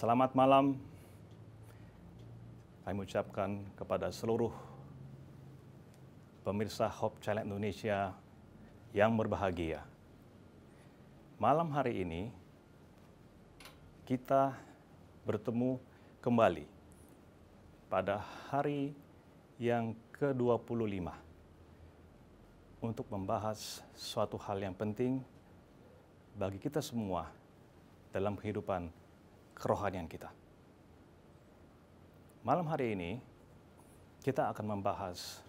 Selamat malam. Kami ucapkan kepada seluruh pemirsa Hope Channel Indonesia yang berbahagia. Malam hari ini kita bertemu kembali pada hari yang ke-25 untuk membahas suatu hal yang penting bagi kita semua dalam kehidupan kerohanian kita. Malam hari ini kita akan membahas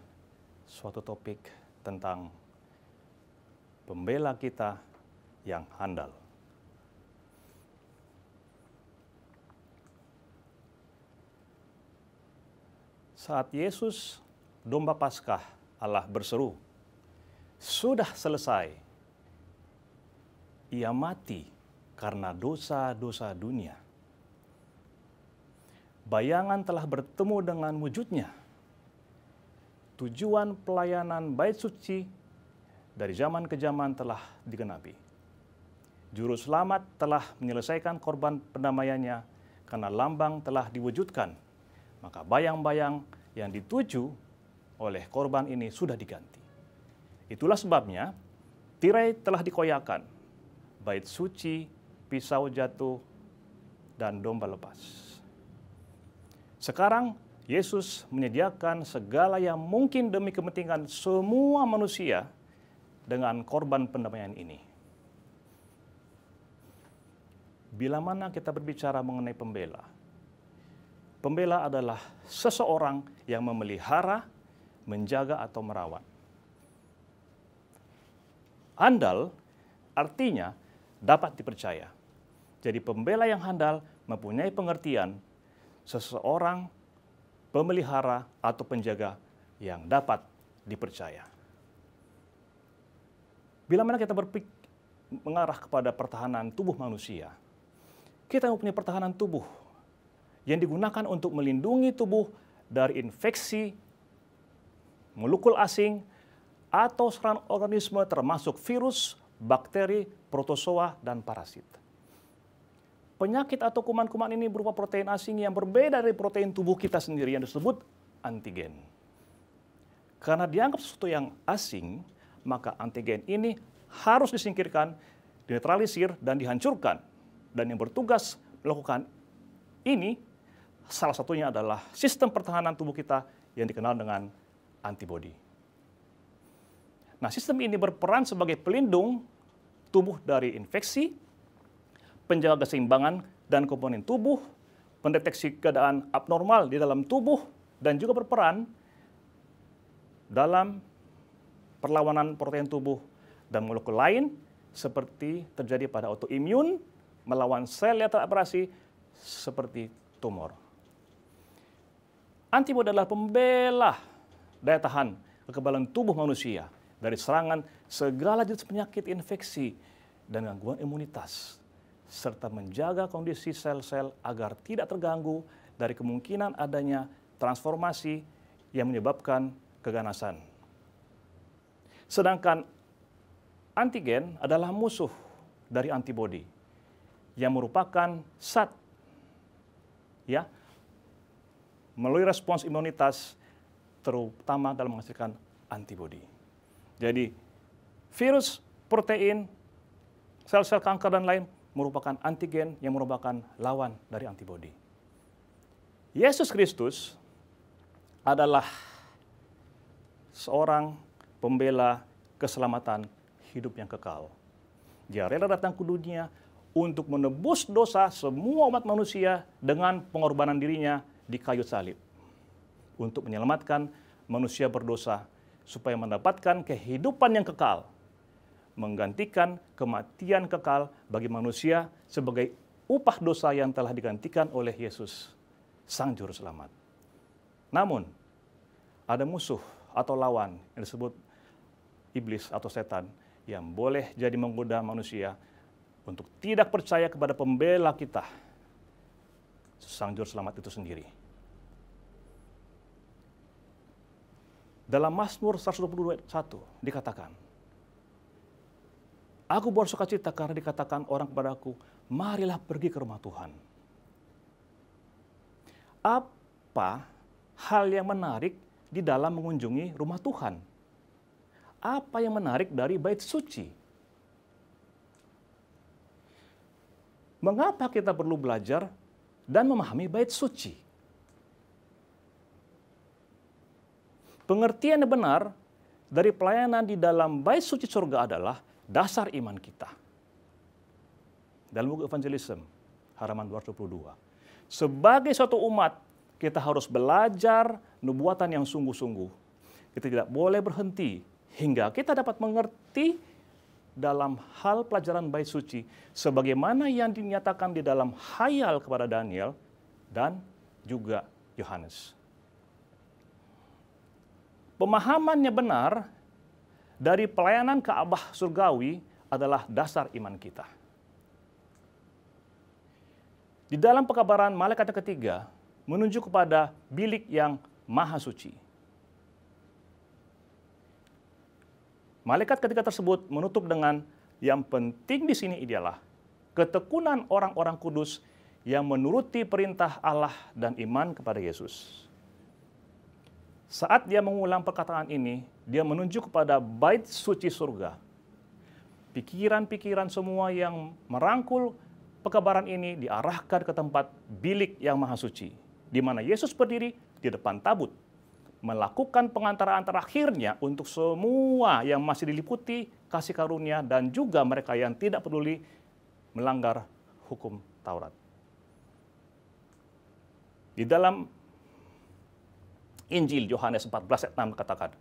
suatu topik tentang pembela kita yang handal. Saat Yesus domba Paskah Allah berseru, "Sudah selesai." Ia mati karena dosa-dosa dunia bayangan telah bertemu dengan wujudnya. Tujuan pelayanan bait suci dari zaman ke zaman telah digenapi. Juru selamat telah menyelesaikan korban pendamaiannya karena lambang telah diwujudkan. Maka bayang-bayang yang dituju oleh korban ini sudah diganti. Itulah sebabnya tirai telah dikoyakan, bait suci, pisau jatuh, dan domba lepas. Sekarang Yesus menyediakan segala yang mungkin demi kepentingan semua manusia dengan korban pendamaian ini. Bila mana kita berbicara mengenai pembela, pembela adalah seseorang yang memelihara, menjaga, atau merawat. Handal artinya dapat dipercaya. Jadi pembela yang handal mempunyai pengertian seseorang pemelihara atau penjaga yang dapat dipercaya. Bila mana kita berpik mengarah kepada pertahanan tubuh manusia, kita mempunyai pertahanan tubuh yang digunakan untuk melindungi tubuh dari infeksi, molekul asing, atau serangan organisme termasuk virus, bakteri, protozoa, dan parasit penyakit atau kuman-kuman ini berupa protein asing yang berbeda dari protein tubuh kita sendiri yang disebut antigen. Karena dianggap sesuatu yang asing, maka antigen ini harus disingkirkan, dinetralisir, dan dihancurkan. Dan yang bertugas melakukan ini, salah satunya adalah sistem pertahanan tubuh kita yang dikenal dengan antibodi. Nah, sistem ini berperan sebagai pelindung tubuh dari infeksi, penjaga keseimbangan dan komponen tubuh, mendeteksi keadaan abnormal di dalam tubuh, dan juga berperan dalam perlawanan protein tubuh dan molekul lain seperti terjadi pada autoimun melawan sel yang terabrasi seperti tumor. Antibodi adalah pembela daya tahan kekebalan tubuh manusia dari serangan segala jenis penyakit infeksi dan gangguan imunitas serta menjaga kondisi sel-sel agar tidak terganggu dari kemungkinan adanya transformasi yang menyebabkan keganasan. Sedangkan antigen adalah musuh dari antibodi yang merupakan sat, ya melalui respons imunitas terutama dalam menghasilkan antibodi. Jadi virus, protein, sel-sel kanker dan lain merupakan antigen yang merupakan lawan dari antibodi. Yesus Kristus adalah seorang pembela keselamatan hidup yang kekal. Dia rela datang ke dunia untuk menebus dosa semua umat manusia dengan pengorbanan dirinya di kayu salib. Untuk menyelamatkan manusia berdosa supaya mendapatkan kehidupan yang kekal menggantikan kematian kekal bagi manusia sebagai upah dosa yang telah digantikan oleh Yesus, Sang Juru Selamat. Namun, ada musuh atau lawan yang disebut iblis atau setan yang boleh jadi menggoda manusia untuk tidak percaya kepada pembela kita, Sang Juru Selamat itu sendiri. Dalam Mazmur 121 dikatakan, Aku suka cita karena dikatakan orang kepada aku, marilah pergi ke rumah Tuhan. Apa hal yang menarik di dalam mengunjungi rumah Tuhan? Apa yang menarik dari bait suci? Mengapa kita perlu belajar dan memahami bait suci? Pengertian yang benar dari pelayanan di dalam bait suci surga adalah dasar iman kita. Dalam buku Evangelism, halaman 222. Sebagai suatu umat, kita harus belajar nubuatan yang sungguh-sungguh. Kita tidak boleh berhenti hingga kita dapat mengerti dalam hal pelajaran bait suci sebagaimana yang dinyatakan di dalam hayal kepada Daniel dan juga Yohanes. Pemahamannya benar dari pelayanan Ka'bah surgawi adalah dasar iman kita. Di dalam pekabaran malaikat yang ketiga menunjuk kepada bilik yang maha suci. Malaikat ketiga tersebut menutup dengan yang penting di sini ialah ketekunan orang-orang kudus yang menuruti perintah Allah dan iman kepada Yesus. Saat dia mengulang perkataan ini, dia menunjuk kepada bait suci surga. Pikiran-pikiran semua yang merangkul pekabaran ini diarahkan ke tempat bilik yang maha suci, di mana Yesus berdiri di depan tabut, melakukan pengantaraan terakhirnya untuk semua yang masih diliputi kasih karunia dan juga mereka yang tidak peduli melanggar hukum Taurat. Di dalam Injil Yohanes 14 ayat 6 katakan,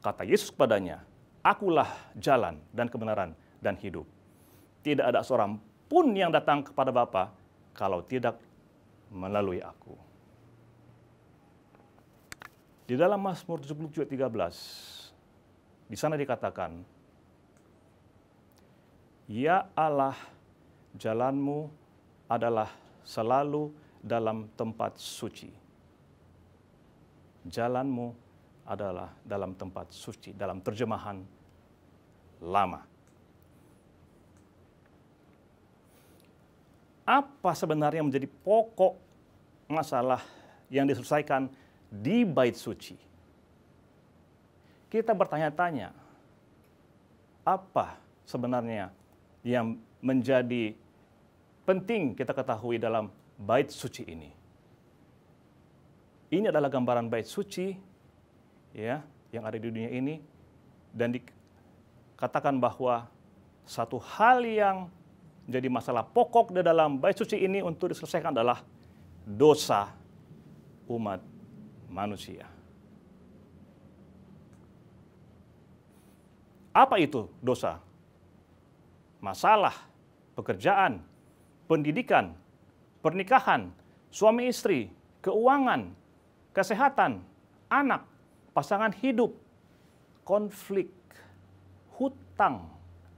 Kata Yesus kepadanya, Akulah jalan dan kebenaran dan hidup. Tidak ada seorang pun yang datang kepada Bapa kalau tidak melalui aku. Di dalam Mazmur 73 di sana dikatakan, Ya Allah, jalanmu adalah selalu dalam tempat suci. Jalanmu adalah dalam tempat suci, dalam terjemahan lama. Apa sebenarnya menjadi pokok masalah yang diselesaikan di bait suci? Kita bertanya-tanya, apa sebenarnya yang menjadi penting kita ketahui dalam bait suci ini? Ini adalah gambaran bait suci ya yang ada di dunia ini dan dikatakan bahwa satu hal yang menjadi masalah pokok di dalam bait suci ini untuk diselesaikan adalah dosa umat manusia. Apa itu dosa? Masalah, pekerjaan, pendidikan, pernikahan, suami istri, keuangan, kesehatan, anak, pasangan hidup, konflik, hutang,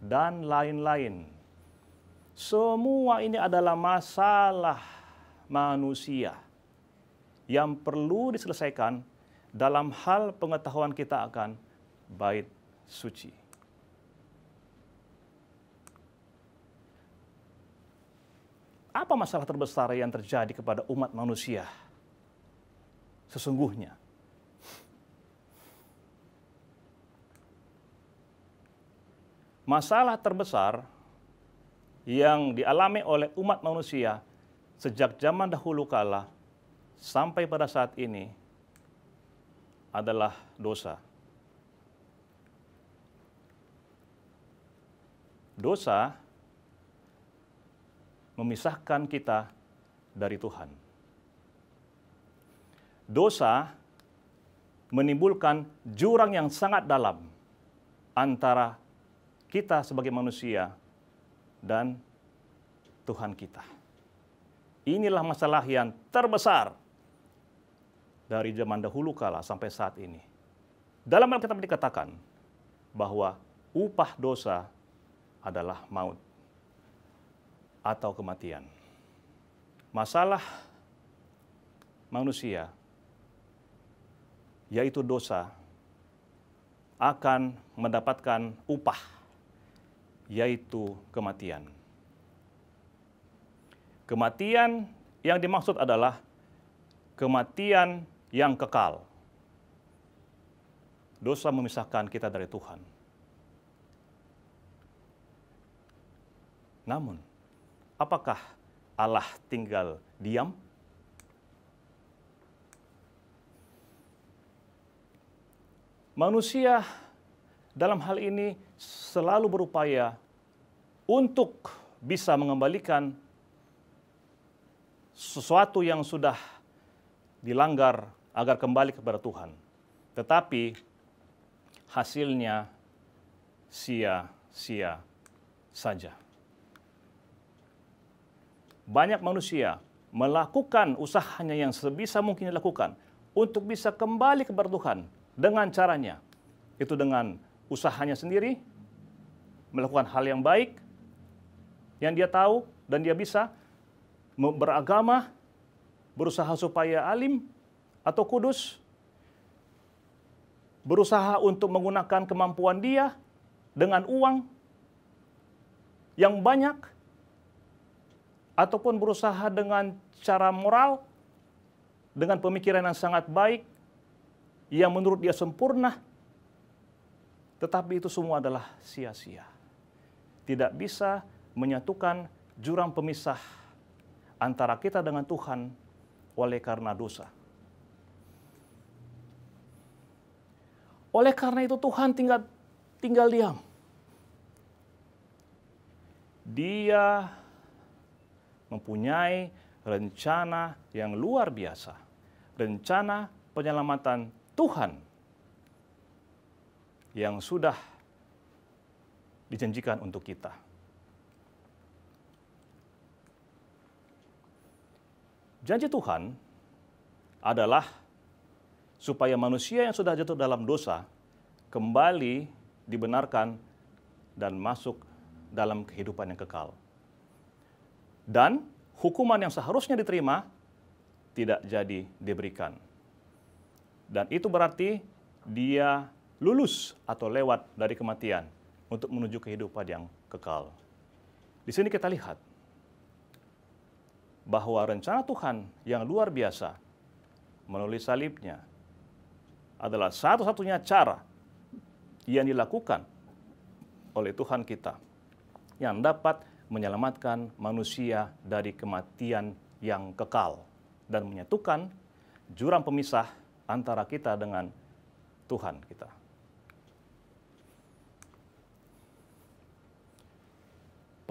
dan lain-lain. Semua ini adalah masalah manusia yang perlu diselesaikan dalam hal pengetahuan kita akan bait suci. Apa masalah terbesar yang terjadi kepada umat manusia? Sesungguhnya, masalah terbesar yang dialami oleh umat manusia sejak zaman dahulu kala sampai pada saat ini adalah dosa. Dosa memisahkan kita dari Tuhan. Dosa menimbulkan jurang yang sangat dalam antara kita sebagai manusia dan Tuhan kita. Inilah masalah yang terbesar dari zaman dahulu kala sampai saat ini. Dalam Alkitab dikatakan bahwa upah dosa adalah maut atau kematian. Masalah manusia yaitu dosa akan mendapatkan upah yaitu kematian. Kematian yang dimaksud adalah kematian yang kekal. Dosa memisahkan kita dari Tuhan. Namun, apakah Allah tinggal diam? Manusia dalam hal ini selalu berupaya untuk bisa mengembalikan sesuatu yang sudah dilanggar agar kembali kepada Tuhan. Tetapi hasilnya sia-sia saja. Banyak manusia melakukan usahanya yang sebisa mungkin dilakukan untuk bisa kembali kepada Tuhan dengan caranya. Itu dengan usahanya sendiri, melakukan hal yang baik, yang dia tahu dan dia bisa beragama, berusaha supaya alim atau kudus, berusaha untuk menggunakan kemampuan dia dengan uang yang banyak, ataupun berusaha dengan cara moral, dengan pemikiran yang sangat baik, yang menurut dia sempurna, tetapi itu semua adalah sia-sia. Tidak bisa menyatukan jurang pemisah antara kita dengan Tuhan oleh karena dosa. Oleh karena itu Tuhan tinggal tinggal diam. Dia mempunyai rencana yang luar biasa. Rencana penyelamatan Tuhan yang sudah dijanjikan untuk kita. Janji Tuhan adalah supaya manusia yang sudah jatuh dalam dosa kembali dibenarkan dan masuk dalam kehidupan yang kekal. Dan hukuman yang seharusnya diterima tidak jadi diberikan. Dan itu berarti dia lulus atau lewat dari kematian untuk menuju kehidupan yang kekal. Di sini kita lihat bahwa rencana Tuhan yang luar biasa melalui salibnya adalah satu-satunya cara yang dilakukan oleh Tuhan kita yang dapat menyelamatkan manusia dari kematian yang kekal dan menyatukan jurang pemisah antara kita dengan Tuhan kita.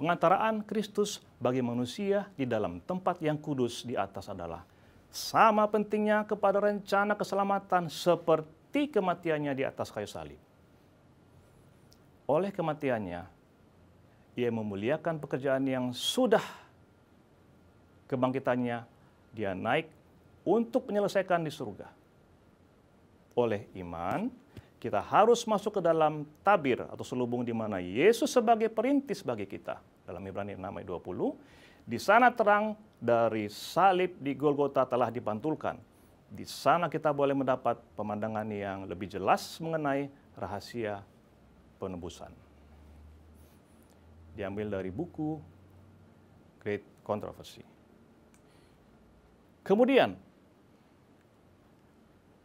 pengantaraan Kristus bagi manusia di dalam tempat yang kudus di atas adalah sama pentingnya kepada rencana keselamatan seperti kematiannya di atas kayu salib. Oleh kematiannya, ia memuliakan pekerjaan yang sudah kebangkitannya, dia naik untuk menyelesaikan di surga. Oleh iman, kita harus masuk ke dalam tabir atau selubung di mana Yesus sebagai perintis bagi kita dalam Ibrani 6 ayat 20. Di sana terang dari salib di Golgota telah dipantulkan. Di sana kita boleh mendapat pemandangan yang lebih jelas mengenai rahasia penebusan. Diambil dari buku Great Controversy. Kemudian,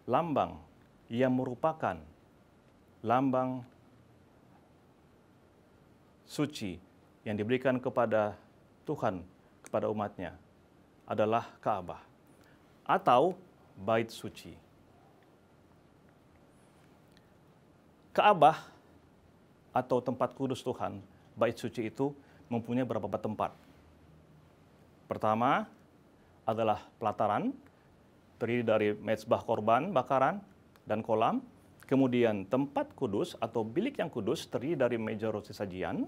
lambang yang merupakan lambang suci yang diberikan kepada Tuhan kepada umatnya adalah Ka'bah atau bait suci. Ka'bah atau tempat kudus Tuhan, bait suci itu mempunyai beberapa tempat. Pertama adalah pelataran, terdiri dari mezbah korban, bakaran, dan kolam. Kemudian tempat kudus atau bilik yang kudus terdiri dari meja roti sajian,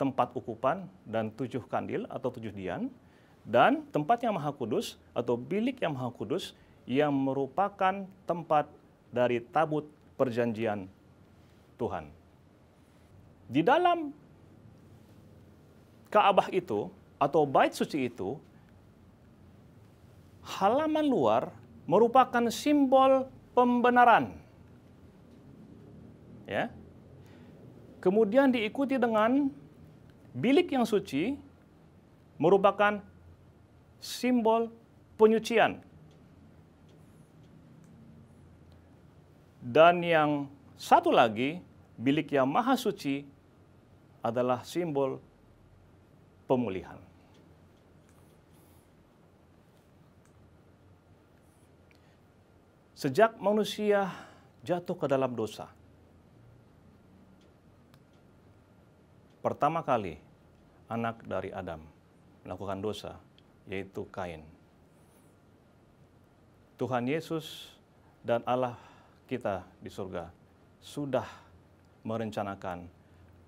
tempat ukupan dan tujuh kandil atau tujuh dian, dan tempat yang maha kudus atau bilik yang maha kudus yang merupakan tempat dari tabut perjanjian Tuhan. Di dalam kaabah itu atau bait suci itu, halaman luar merupakan simbol pembenaran. Ya. Kemudian diikuti dengan Bilik yang suci merupakan simbol penyucian. Dan yang satu lagi, bilik yang maha suci adalah simbol pemulihan. Sejak manusia jatuh ke dalam dosa, Pertama kali anak dari Adam melakukan dosa, yaitu Kain. Tuhan Yesus dan Allah kita di surga sudah merencanakan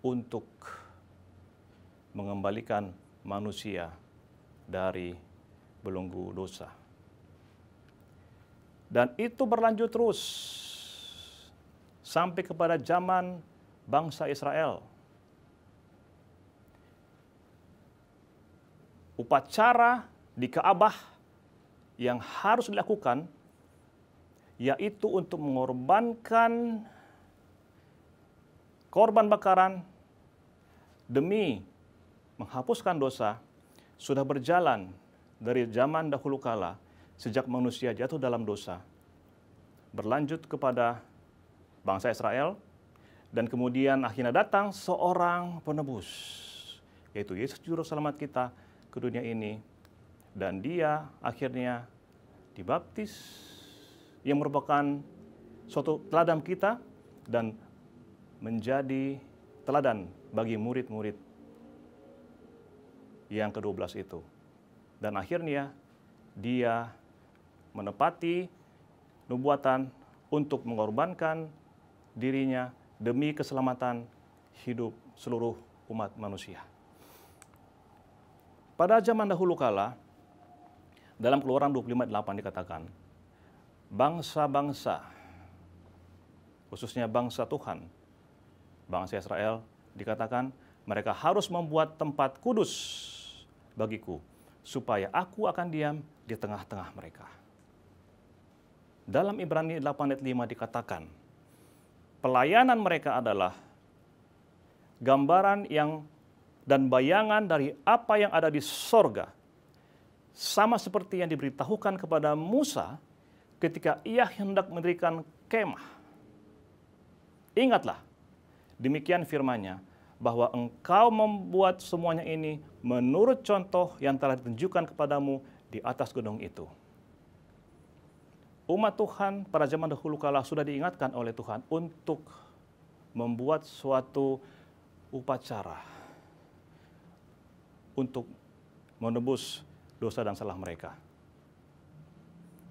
untuk mengembalikan manusia dari belenggu dosa. Dan itu berlanjut terus sampai kepada zaman bangsa Israel upacara di Kaabah yang harus dilakukan yaitu untuk mengorbankan korban bakaran demi menghapuskan dosa sudah berjalan dari zaman dahulu kala sejak manusia jatuh dalam dosa berlanjut kepada bangsa Israel dan kemudian akhirnya datang seorang penebus yaitu Yesus juru selamat kita ke dunia ini dan dia akhirnya dibaptis yang merupakan suatu teladan kita dan menjadi teladan bagi murid-murid yang ke-12 itu. Dan akhirnya dia menepati nubuatan untuk mengorbankan dirinya demi keselamatan hidup seluruh umat manusia. Pada zaman dahulu kala, dalam keluaran 25 8 dikatakan, bangsa-bangsa, khususnya bangsa Tuhan, bangsa Israel, dikatakan mereka harus membuat tempat kudus bagiku, supaya aku akan diam di tengah-tengah mereka. Dalam Ibrani 8 ayat 5 dikatakan, pelayanan mereka adalah gambaran yang dan bayangan dari apa yang ada di sorga. Sama seperti yang diberitahukan kepada Musa ketika ia hendak mendirikan kemah. Ingatlah, demikian firmannya, bahwa engkau membuat semuanya ini menurut contoh yang telah ditunjukkan kepadamu di atas gunung itu. Umat Tuhan pada zaman dahulu kala sudah diingatkan oleh Tuhan untuk membuat suatu upacara untuk menebus dosa dan salah mereka.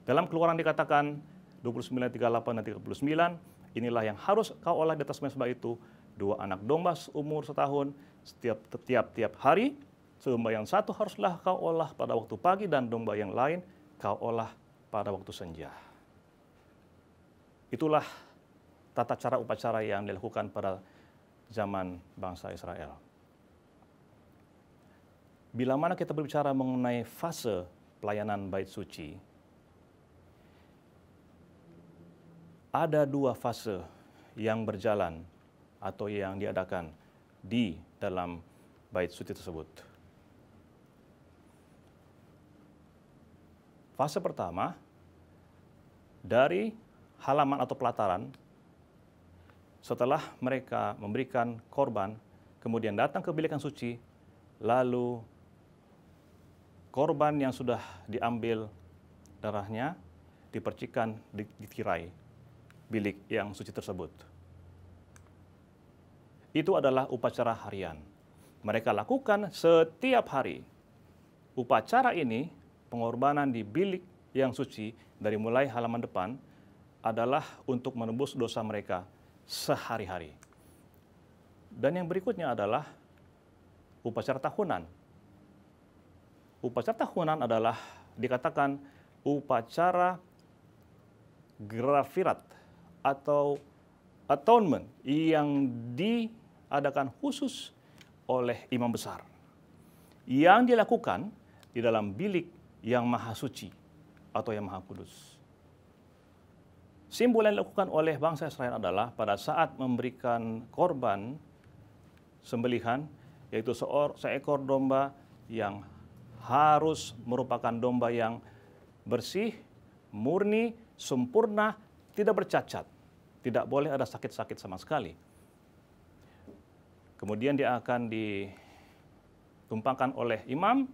Dalam keluaran dikatakan 29, 38, dan 39, inilah yang harus kau olah di atas mesbah itu, dua anak domba umur setahun, setiap tiap tiap hari, domba yang satu haruslah kau olah pada waktu pagi dan domba yang lain kau olah pada waktu senja. Itulah tata cara upacara yang dilakukan pada zaman bangsa Israel. Bila mana kita berbicara mengenai fase pelayanan bait suci, ada dua fase yang berjalan atau yang diadakan di dalam bait suci tersebut. Fase pertama dari halaman atau pelataran setelah mereka memberikan korban kemudian datang ke bilik yang suci lalu korban yang sudah diambil darahnya dipercikan di, di tirai bilik yang suci tersebut. Itu adalah upacara harian. Mereka lakukan setiap hari. Upacara ini, pengorbanan di bilik yang suci dari mulai halaman depan, adalah untuk menebus dosa mereka sehari-hari. Dan yang berikutnya adalah upacara tahunan upacara tahunan adalah dikatakan upacara grafirat atau atonement yang diadakan khusus oleh imam besar yang dilakukan di dalam bilik yang maha suci atau yang maha kudus. Simbol yang dilakukan oleh bangsa Israel adalah pada saat memberikan korban sembelihan, yaitu seekor domba yang harus merupakan domba yang bersih, murni, sempurna, tidak bercacat. Tidak boleh ada sakit-sakit sama sekali. Kemudian dia akan ditumpangkan oleh imam.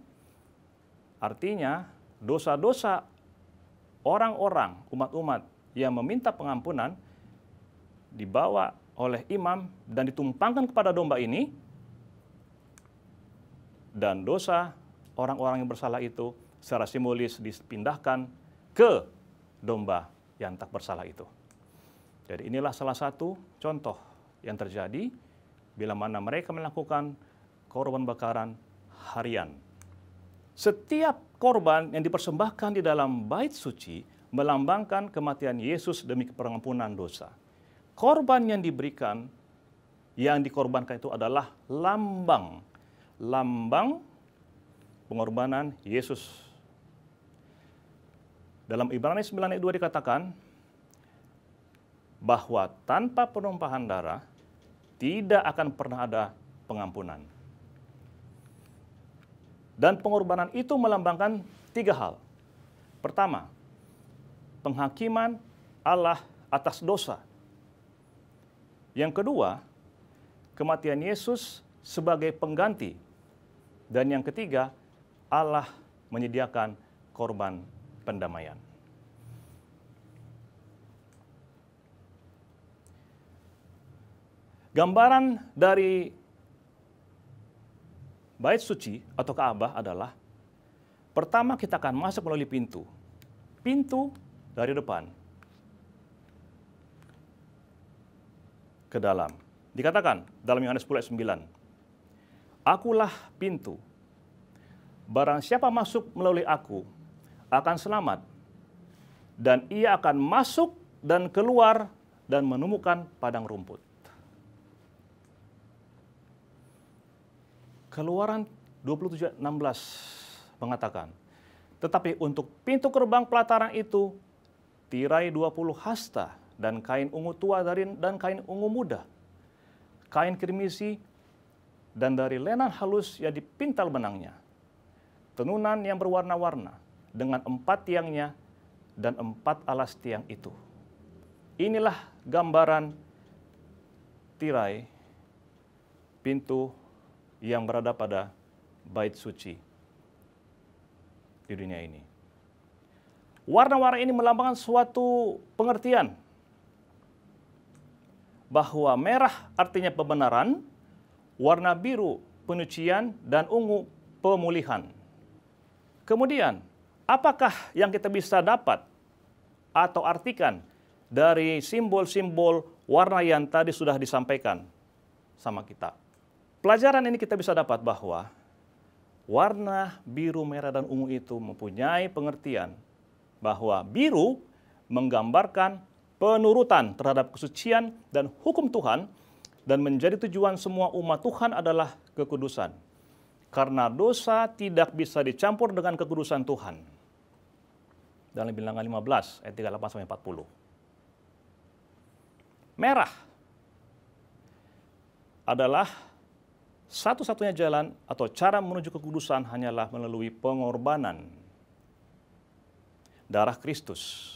Artinya dosa-dosa orang-orang, umat-umat yang meminta pengampunan dibawa oleh imam dan ditumpangkan kepada domba ini dan dosa orang-orang yang bersalah itu secara simbolis dipindahkan ke domba yang tak bersalah itu. Jadi inilah salah satu contoh yang terjadi bila mana mereka melakukan korban bakaran harian. Setiap korban yang dipersembahkan di dalam bait suci melambangkan kematian Yesus demi pengampunan dosa. Korban yang diberikan yang dikorbankan itu adalah lambang lambang pengorbanan Yesus. Dalam Ibrani 9 ayat 2 dikatakan bahwa tanpa penumpahan darah tidak akan pernah ada pengampunan. Dan pengorbanan itu melambangkan tiga hal. Pertama, penghakiman Allah atas dosa. Yang kedua, kematian Yesus sebagai pengganti. Dan yang ketiga, Allah menyediakan korban pendamaian. Gambaran dari bait suci atau Ka'bah adalah pertama kita akan masuk melalui pintu. Pintu dari depan ke dalam. Dikatakan dalam Yohanes 10:9, Akulah pintu Barang siapa masuk melalui aku akan selamat. Dan ia akan masuk dan keluar dan menemukan padang rumput. Keluaran 27:16 mengatakan, "Tetapi untuk pintu gerbang pelataran itu tirai 20 hasta dan kain ungu tua dari dan kain ungu muda, kain kirmisi dan dari lenan halus yang dipintal benangnya." tenunan yang berwarna-warna dengan empat tiangnya dan empat alas tiang itu. Inilah gambaran tirai pintu yang berada pada bait suci di dunia ini. Warna-warna ini melambangkan suatu pengertian bahwa merah artinya pembenaran, warna biru penucian dan ungu pemulihan. Kemudian, apakah yang kita bisa dapat atau artikan dari simbol-simbol warna yang tadi sudah disampaikan sama kita? Pelajaran ini kita bisa dapat bahwa warna biru, merah, dan ungu itu mempunyai pengertian bahwa biru menggambarkan penurutan terhadap kesucian dan hukum Tuhan dan menjadi tujuan semua umat Tuhan adalah kekudusan. Karena dosa tidak bisa dicampur dengan kekudusan Tuhan. Dalam bilangan 15 ayat 38 sampai 40. Merah adalah satu-satunya jalan atau cara menuju kekudusan hanyalah melalui pengorbanan darah Kristus.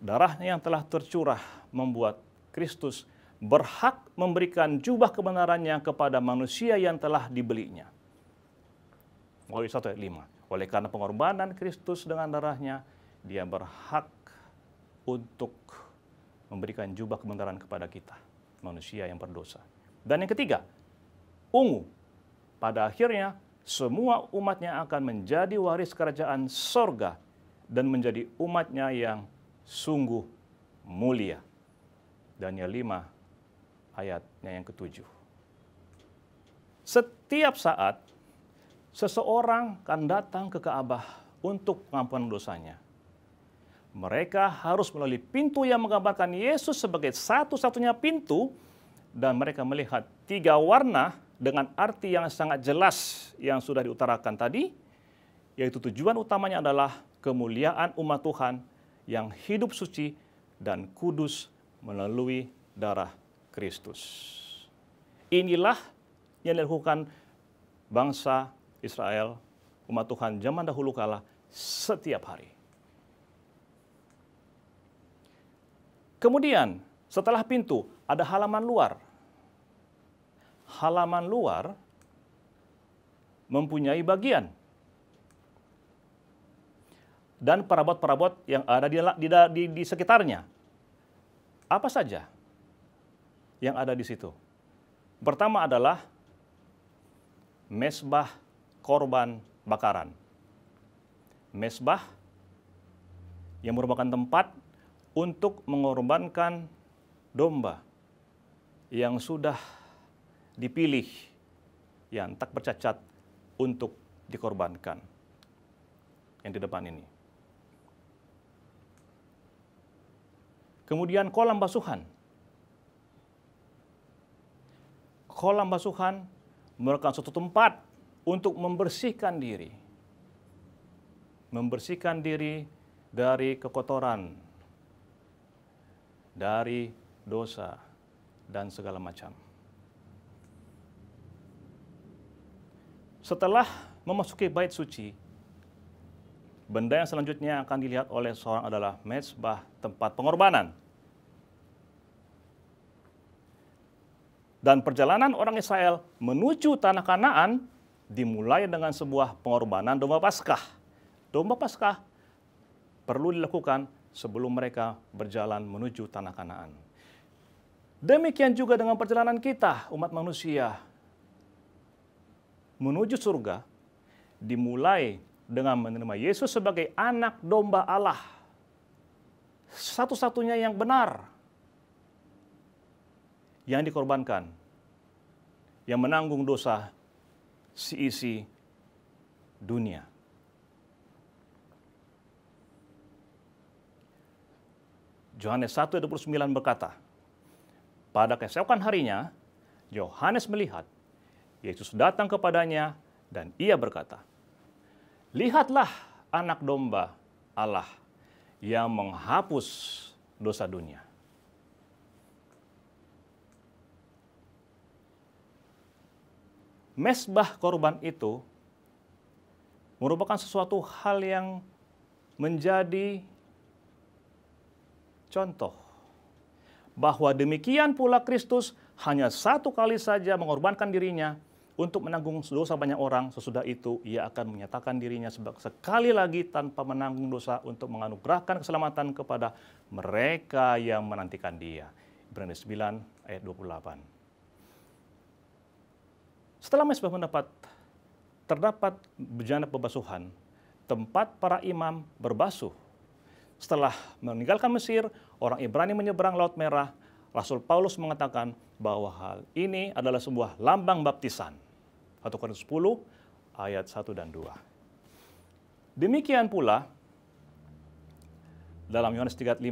Darahnya yang telah tercurah membuat Kristus berhak memberikan jubah kebenarannya kepada manusia yang telah dibelinya. Wahyu 1 ayat 5. Oleh karena pengorbanan Kristus dengan darahnya, dia berhak untuk memberikan jubah kebenaran kepada kita, manusia yang berdosa. Dan yang ketiga, ungu. Pada akhirnya, semua umatnya akan menjadi waris kerajaan sorga dan menjadi umatnya yang sungguh mulia. Daniel 5 ayatnya yang ketujuh. Setiap saat seseorang akan datang ke Kaabah untuk pengampunan dosanya. Mereka harus melalui pintu yang menggambarkan Yesus sebagai satu-satunya pintu dan mereka melihat tiga warna dengan arti yang sangat jelas yang sudah diutarakan tadi, yaitu tujuan utamanya adalah kemuliaan umat Tuhan yang hidup suci dan kudus melalui darah Kristus. Inilah yang dilakukan bangsa Israel, umat Tuhan zaman dahulu kala setiap hari. Kemudian setelah pintu ada halaman luar. Halaman luar mempunyai bagian. Dan perabot-perabot yang ada di, di, di, di sekitarnya. Apa saja? yang ada di situ. Pertama adalah mesbah korban bakaran. Mesbah yang merupakan tempat untuk mengorbankan domba yang sudah dipilih yang tak bercacat untuk dikorbankan. Yang di depan ini. Kemudian kolam basuhan kolam basuhan merupakan suatu tempat untuk membersihkan diri. Membersihkan diri dari kekotoran, dari dosa, dan segala macam. Setelah memasuki bait suci, benda yang selanjutnya akan dilihat oleh seorang adalah mezbah tempat pengorbanan Dan perjalanan orang Israel menuju tanah Kanaan dimulai dengan sebuah pengorbanan domba Paskah. Domba Paskah perlu dilakukan sebelum mereka berjalan menuju tanah Kanaan. Demikian juga dengan perjalanan kita, umat manusia, menuju surga dimulai dengan menerima Yesus sebagai anak domba Allah. Satu-satunya yang benar yang dikorbankan yang menanggung dosa seisi dunia. Yohanes satu berkata, Pada keesokan harinya, Yohanes melihat Yesus datang kepadanya dan ia berkata, Lihatlah anak domba Allah yang menghapus dosa dunia. mesbah korban itu merupakan sesuatu hal yang menjadi contoh bahwa demikian pula Kristus hanya satu kali saja mengorbankan dirinya untuk menanggung dosa banyak orang. Sesudah itu ia akan menyatakan dirinya sekali lagi tanpa menanggung dosa untuk menganugerahkan keselamatan kepada mereka yang menantikan dia. Ibrani 9 ayat 28. Setelah mesbah mendapat terdapat bejana pembasuhan, tempat para imam berbasuh. Setelah meninggalkan Mesir, orang Ibrani menyeberang Laut Merah, Rasul Paulus mengatakan bahwa hal ini adalah sebuah lambang baptisan. 1 Korintus 10 ayat 1 dan 2. Demikian pula dalam Yohanes 3:5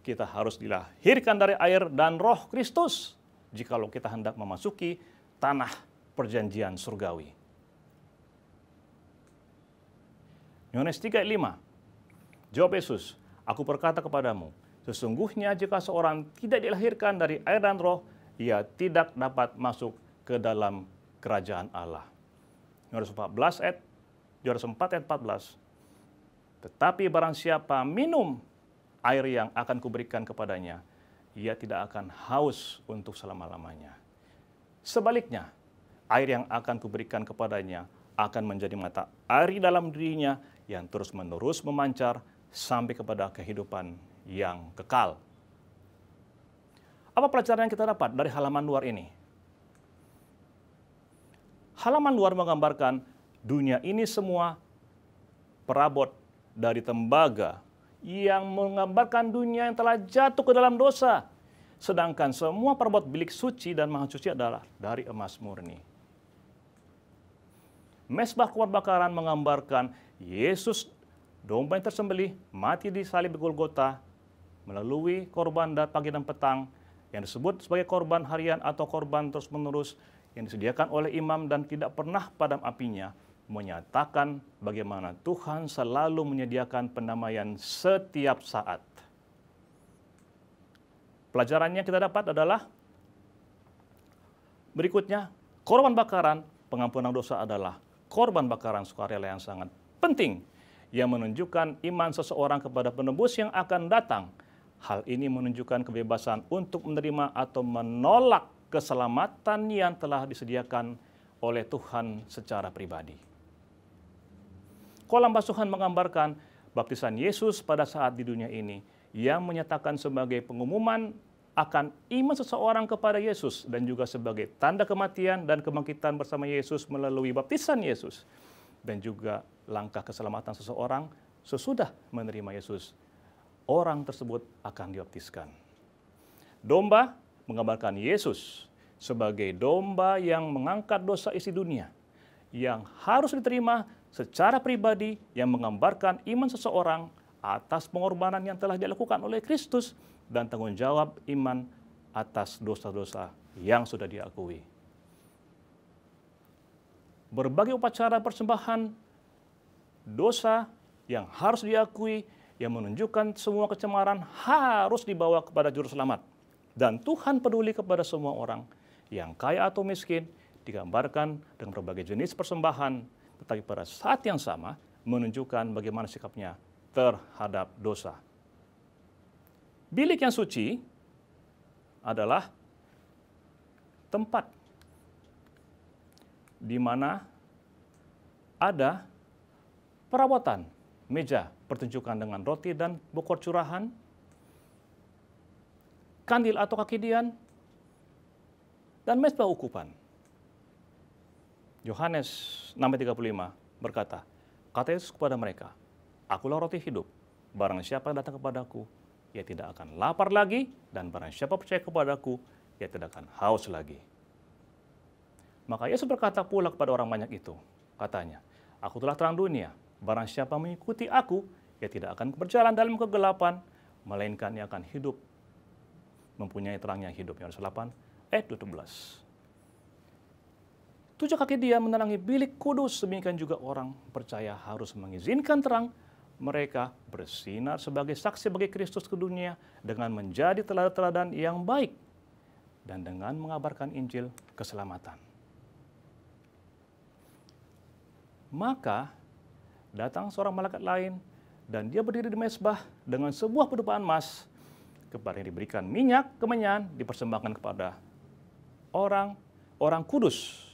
kita harus dilahirkan dari air dan roh Kristus jikalau kita hendak memasuki tanah perjanjian surgawi. Yohanes 3:5. Jawab Yesus, "Aku berkata kepadamu, sesungguhnya jika seorang tidak dilahirkan dari air dan roh, ia tidak dapat masuk ke dalam kerajaan Allah." Yohanes 14 ayat Yohanes 4 ayat 14. Tetapi barang siapa minum air yang akan kuberikan kepadanya, ia tidak akan haus untuk selama-lamanya. Sebaliknya, air yang akan kuberikan kepadanya akan menjadi mata air dalam dirinya yang terus-menerus memancar sampai kepada kehidupan yang kekal. Apa pelajaran yang kita dapat dari halaman luar ini? Halaman luar menggambarkan dunia ini semua perabot dari tembaga yang menggambarkan dunia yang telah jatuh ke dalam dosa. Sedangkan semua perabot bilik suci dan maha suci adalah dari emas murni. Mesbah Kuat Bakaran menggambarkan Yesus domba yang tersembelih mati di salib Golgota melalui korban dan pagi dan petang yang disebut sebagai korban harian atau korban terus-menerus yang disediakan oleh imam dan tidak pernah padam apinya menyatakan bagaimana Tuhan selalu menyediakan pendamaian setiap saat. Pelajarannya kita dapat adalah berikutnya, korban bakaran pengampunan dosa adalah korban bakaran sukarela yang sangat penting yang menunjukkan iman seseorang kepada penebus yang akan datang. Hal ini menunjukkan kebebasan untuk menerima atau menolak keselamatan yang telah disediakan oleh Tuhan secara pribadi. Kolam basuhan menggambarkan baptisan Yesus pada saat di dunia ini yang menyatakan sebagai pengumuman akan iman seseorang kepada Yesus dan juga sebagai tanda kematian dan kebangkitan bersama Yesus melalui baptisan Yesus dan juga langkah keselamatan seseorang sesudah menerima Yesus. Orang tersebut akan dibaptiskan. Domba menggambarkan Yesus sebagai domba yang mengangkat dosa isi dunia yang harus diterima secara pribadi yang menggambarkan iman seseorang atas pengorbanan yang telah dilakukan oleh Kristus dan tanggung jawab iman atas dosa-dosa yang sudah diakui. Berbagai upacara persembahan dosa yang harus diakui yang menunjukkan semua kecemaran harus dibawa kepada juru selamat. Dan Tuhan peduli kepada semua orang yang kaya atau miskin digambarkan dengan berbagai jenis persembahan, tetapi pada saat yang sama menunjukkan bagaimana sikapnya terhadap dosa. Bilik yang suci adalah tempat di mana ada perawatan meja pertunjukan dengan roti dan bokor curahan, kandil atau kakidian, dan mesbah ukupan. Yohanes 6:35 berkata, kata Yesus kepada mereka, Akulah roti hidup, barang siapa datang kepadaku, ia tidak akan lapar lagi, dan barang siapa percaya kepadaku, ia tidak akan haus lagi. Maka Yesus berkata pula kepada orang banyak itu, katanya, Aku telah terang dunia, barang siapa mengikuti aku, ia tidak akan berjalan dalam kegelapan, melainkan ia akan hidup, mempunyai terang yang hidup. Yohanes 8 ayat 12. Tujuh kaki dia menerangi bilik kudus, demikian juga orang percaya harus mengizinkan terang mereka bersinar sebagai saksi bagi Kristus ke dunia dengan menjadi teladan-teladan yang baik dan dengan mengabarkan Injil keselamatan. Maka datang seorang malaikat lain dan dia berdiri di mesbah dengan sebuah pedupaan emas kepada yang diberikan minyak kemenyan dipersembahkan kepada orang orang kudus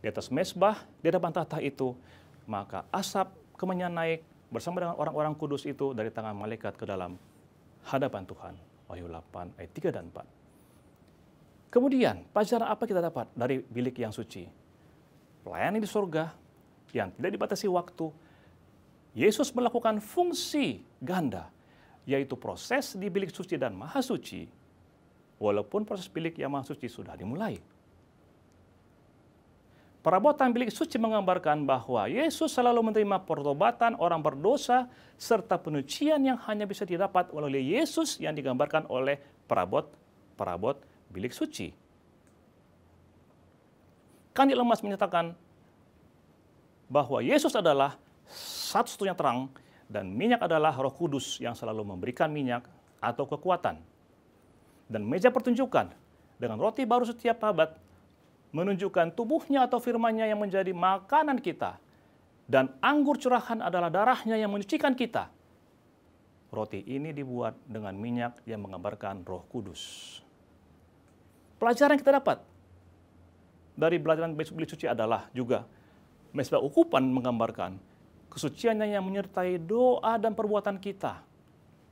di atas mesbah di hadapan tahta itu maka asap kemenyan naik bersama dengan orang-orang kudus itu dari tangan malaikat ke dalam hadapan Tuhan. Wahyu 8 ayat 3 dan 4. Kemudian, pelajaran apa kita dapat dari bilik yang suci? Pelayanan di surga yang tidak dibatasi waktu. Yesus melakukan fungsi ganda, yaitu proses di bilik suci dan maha suci, walaupun proses bilik yang maha suci sudah dimulai. Perabotan bilik suci menggambarkan bahwa Yesus selalu menerima pertobatan orang berdosa serta penucian yang hanya bisa didapat oleh Yesus yang digambarkan oleh perabot-perabot bilik suci. Kandil Lemas menyatakan bahwa Yesus adalah satu-satunya terang dan minyak adalah roh kudus yang selalu memberikan minyak atau kekuatan. Dan meja pertunjukan dengan roti baru setiap abad menunjukkan tubuhnya atau firmannya yang menjadi makanan kita. Dan anggur curahan adalah darahnya yang menyucikan kita. Roti ini dibuat dengan minyak yang menggambarkan roh kudus. Pelajaran yang kita dapat dari pelajaran Biblia Suci adalah juga Mesbah Ukupan menggambarkan kesuciannya yang menyertai doa dan perbuatan kita.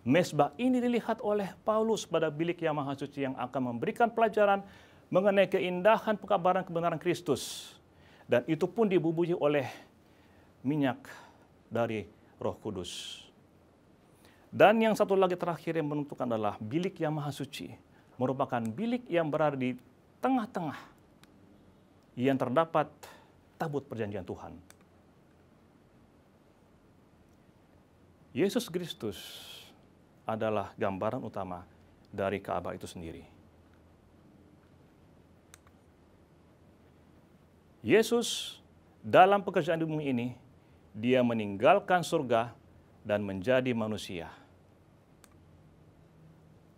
Mesbah ini dilihat oleh Paulus pada bilik yang maha suci yang akan memberikan pelajaran mengenai keindahan pekabaran kebenaran Kristus. Dan itu pun dibubuhi oleh minyak dari roh kudus. Dan yang satu lagi terakhir yang menentukan adalah bilik yang maha suci. Merupakan bilik yang berada di tengah-tengah yang terdapat tabut perjanjian Tuhan. Yesus Kristus adalah gambaran utama dari Ka'bah itu sendiri. Yesus dalam pekerjaan di bumi ini, dia meninggalkan surga dan menjadi manusia.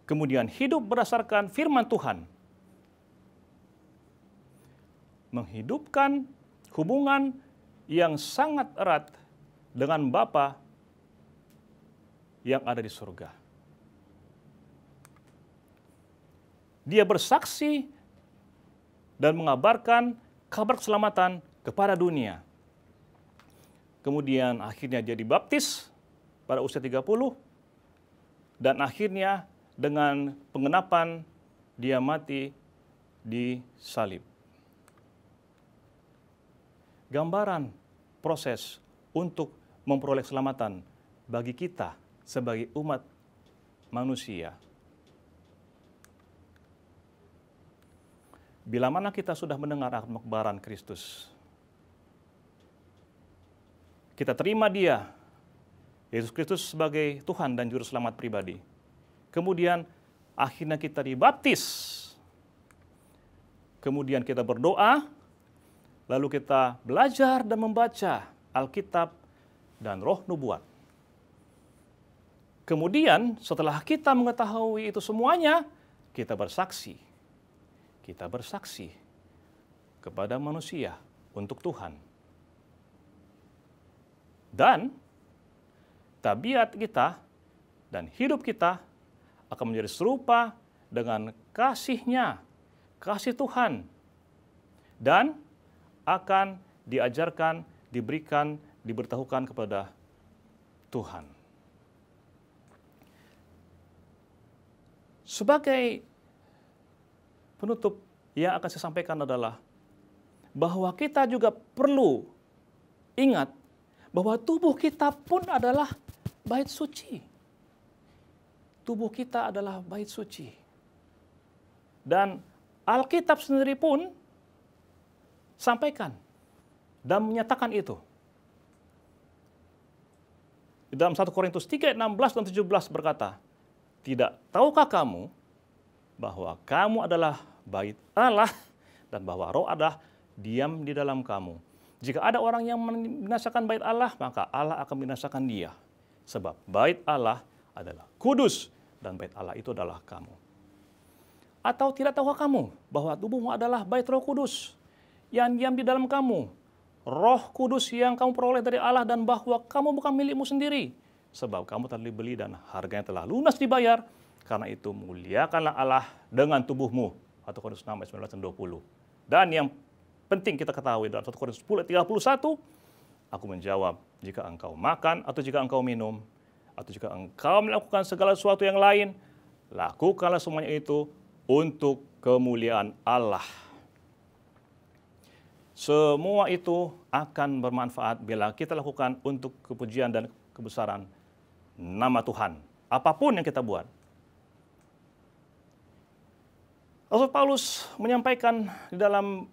Kemudian hidup berdasarkan firman Tuhan. Menghidupkan hubungan yang sangat erat dengan Bapa yang ada di surga. Dia bersaksi dan mengabarkan kabar keselamatan kepada dunia. Kemudian akhirnya jadi baptis pada usia 30 dan akhirnya dengan pengenapan dia mati di salib. Gambaran proses untuk memperoleh keselamatan bagi kita sebagai umat manusia. Bila mana kita sudah mendengar akbaran Kristus, kita terima dia, Yesus Kristus sebagai Tuhan dan Juru Selamat pribadi. Kemudian akhirnya kita dibaptis. Kemudian kita berdoa, lalu kita belajar dan membaca Alkitab dan roh nubuat. Kemudian setelah kita mengetahui itu semuanya, kita bersaksi kita bersaksi kepada manusia untuk Tuhan. Dan tabiat kita dan hidup kita akan menjadi serupa dengan kasihnya, kasih Tuhan. Dan akan diajarkan, diberikan, diberitahukan kepada Tuhan. Sebagai penutup yang akan saya sampaikan adalah bahwa kita juga perlu ingat bahwa tubuh kita pun adalah bait suci. Tubuh kita adalah bait suci. Dan Alkitab sendiri pun sampaikan dan menyatakan itu. Dalam 1 Korintus 3, 16 dan 17 berkata, Tidak tahukah kamu bahwa kamu adalah bait Allah dan bahwa roh adalah diam di dalam kamu. Jika ada orang yang membinasakan bait Allah, maka Allah akan binasakan dia. Sebab bait Allah adalah kudus dan bait Allah itu adalah kamu. Atau tidak tahu kamu bahwa tubuhmu adalah bait roh kudus yang diam di dalam kamu. Roh kudus yang kamu peroleh dari Allah dan bahwa kamu bukan milikmu sendiri. Sebab kamu telah dibeli dan harganya telah lunas dibayar karena itu muliakanlah Allah dengan tubuhmu. 1 Korintus 6 ayat 19 dan 20. Dan yang penting kita ketahui dalam 1 Korintus 10 ayat 31, aku menjawab, jika engkau makan atau jika engkau minum, atau jika engkau melakukan segala sesuatu yang lain, lakukanlah semuanya itu untuk kemuliaan Allah. Semua itu akan bermanfaat bila kita lakukan untuk kepujian dan kebesaran nama Tuhan. Apapun yang kita buat, Rasul Paulus menyampaikan di dalam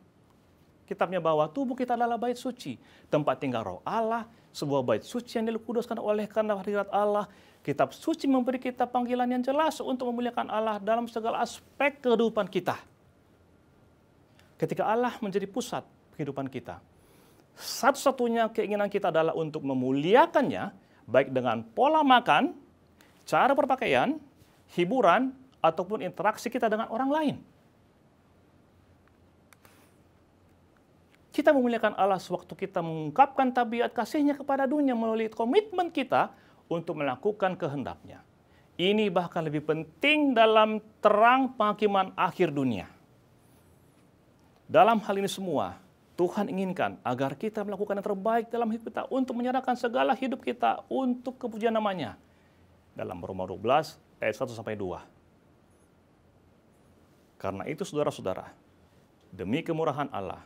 kitabnya bahwa tubuh kita adalah bait suci, tempat tinggal roh Allah, sebuah bait suci yang dikuduskan oleh karena hadirat Allah. Kitab suci memberi kita panggilan yang jelas untuk memuliakan Allah dalam segala aspek kehidupan kita. Ketika Allah menjadi pusat kehidupan kita, satu-satunya keinginan kita adalah untuk memuliakannya, baik dengan pola makan, cara berpakaian, hiburan, ataupun interaksi kita dengan orang lain. Kita memuliakan Allah sewaktu kita mengungkapkan tabiat kasihnya kepada dunia melalui komitmen kita untuk melakukan kehendaknya. Ini bahkan lebih penting dalam terang penghakiman akhir dunia. Dalam hal ini semua, Tuhan inginkan agar kita melakukan yang terbaik dalam hidup kita untuk menyerahkan segala hidup kita untuk kepujian namanya. Dalam Roma 12 ayat 1 2. Karena itu saudara-saudara, demi kemurahan Allah,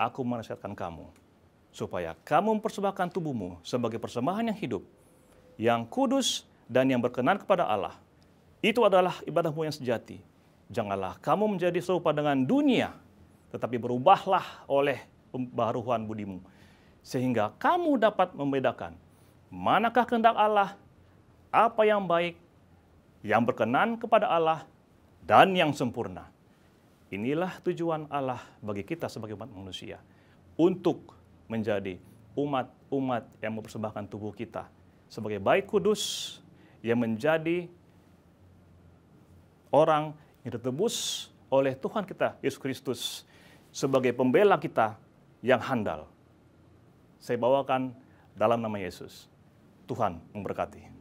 aku menasihatkan kamu, supaya kamu mempersembahkan tubuhmu sebagai persembahan yang hidup, yang kudus dan yang berkenan kepada Allah. Itu adalah ibadahmu yang sejati. Janganlah kamu menjadi serupa dengan dunia, tetapi berubahlah oleh pembaruan budimu. Sehingga kamu dapat membedakan manakah kehendak Allah, apa yang baik, yang berkenan kepada Allah, dan yang sempurna. Inilah tujuan Allah bagi kita sebagai umat manusia untuk menjadi umat-umat yang mempersembahkan tubuh kita sebagai baik kudus yang menjadi orang yang ditebus oleh Tuhan kita Yesus Kristus sebagai pembela kita yang handal. Saya bawakan dalam nama Yesus. Tuhan memberkati.